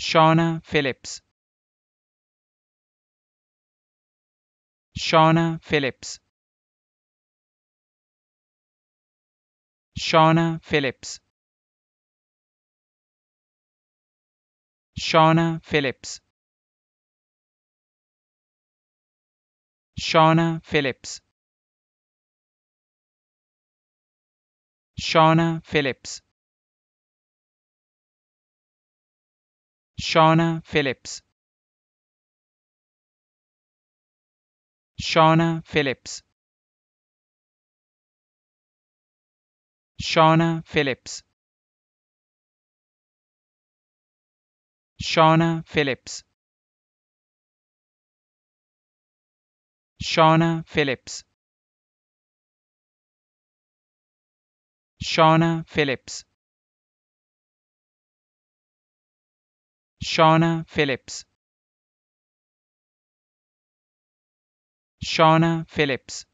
Shauna Phillips. Shauna Phillips. Shauna Phillips. Shauna Phillips. Shauna Phillips. Shauna Phillips. Shauna Phillips. Shauna Phillips. Shauna Phillips. Shauna Phillips. Shauna Phillips. Shauna Phillips. Shauna Phillips. Shauna Phillips.